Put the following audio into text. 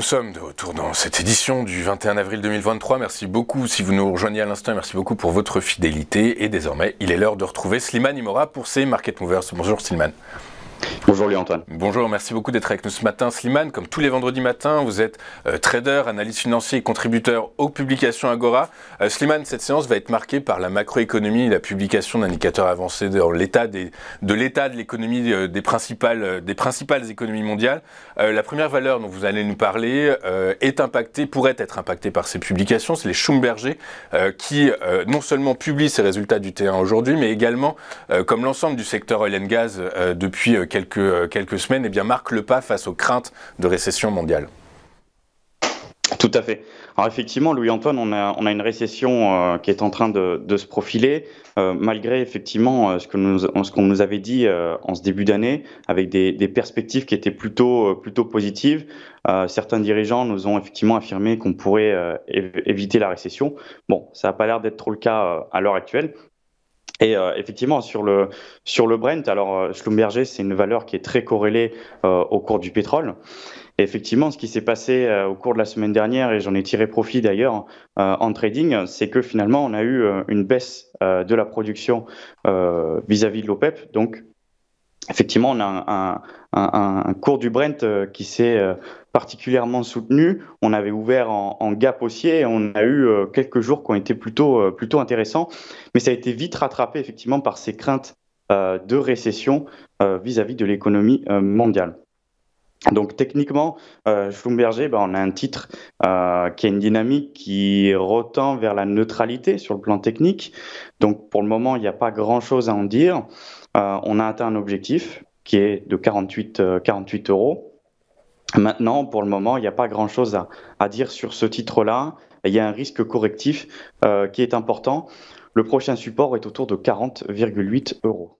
Nous sommes de retour dans cette édition du 21 avril 2023. Merci beaucoup si vous nous rejoignez à l'instant merci beaucoup pour votre fidélité. Et désormais, il est l'heure de retrouver Sliman Imora pour ses Market Movers. Bonjour Sliman. Bonjour Louis-Antoine. Bonjour, merci beaucoup d'être avec nous ce matin. Slimane, comme tous les vendredis matins, vous êtes euh, trader, analyste financier et contributeur aux publications Agora. Sliman, euh, Slimane, cette séance va être marquée par la macroéconomie et la publication d'indicateurs avancés de l'état de l'économie euh, des, principales, des économies mondiales. la première valeur dont vous allez nous parler est impactée, pourrait être impactée par ces publications, c'est les Schumberger qui non seulement publient ses résultats du T1 aujourd'hui, mais également, comme l'ensemble du secteur oil and gas depuis euh, quelques, semaines, et eh bien, marque le pas face aux craintes de récession mondiale. Tout à fait. Alors effectivement, Louis-Antoine, on a, une récession euh, qui est en train de, se profiler, euh, malgré effectivement ce, que ce qu'on nous avait dit en ce début d'année, avec des, perspectives qui étaient plutôt, plutôt positives. certains dirigeants nous ont effectivement affirmé qu'on pourrait éviter la récession. Bon, ça n'a pas l'air d'être trop le cas à l'heure actuelle. Et euh, effectivement, sur le, sur le Brent, alors euh, Schlumberger, c'est une valeur qui est très corrélée euh, au cours du pétrole. Et effectivement, ce qui s'est passé au cours de la semaine dernière, et j'en ai tiré profit d'ailleurs en trading, c'est que finalement, on a eu une baisse de la production vis-à-vis -vis de l'OPEP, e donc effectivement, on a un, cours du Brent euh, qui s'est euh, particulièrement soutenu. On avait ouvert en, gap haussier et on a eu euh, quelques jours qui ont été plutôt, intéressants. Mais ça a été vite rattrapé, effectivement, par ces craintes de récession vis-à-vis de l'économie mondiale. Donc techniquement, Schlumberger, bah, on a un titre qui a une dynamique qui retend vers la neutralité sur le plan technique. Donc pour le moment, il n'y a pas grand-chose à en dire. Euh, on a atteint un objectif qui est de 48, 48 euh, euros. Maintenant, pour le moment, il n'y a pas grand-chose à, à, dire sur ce titre-là. Il y a un risque correctif euh, qui est important. Le prochain support est autour de 40,8 euros.